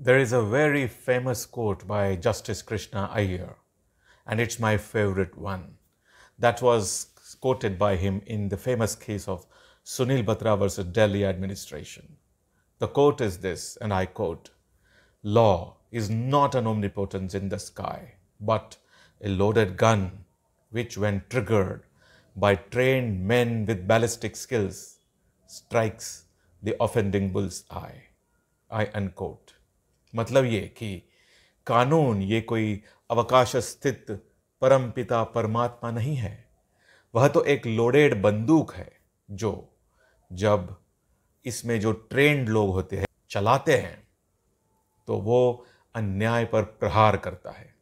There is a very famous quote by Justice Krishna Iyer, and it's my favorite one. That was quoted by him in the famous case of Sunil Batra versus Delhi administration. The quote is this, and I quote Law is not an omnipotence in the sky, but a loaded gun, which, when triggered by trained men with ballistic skills, strikes the offending bull's eye. I unquote. मतलब ये कि कानून ये कोई अवकाश स्थित परम पिता परमात्मा नहीं है वह तो एक लोडेड बंदूक है जो जब इसमें जो ट्रेंड लोग होते हैं चलाते हैं तो वो अन्याय पर प्रहार करता है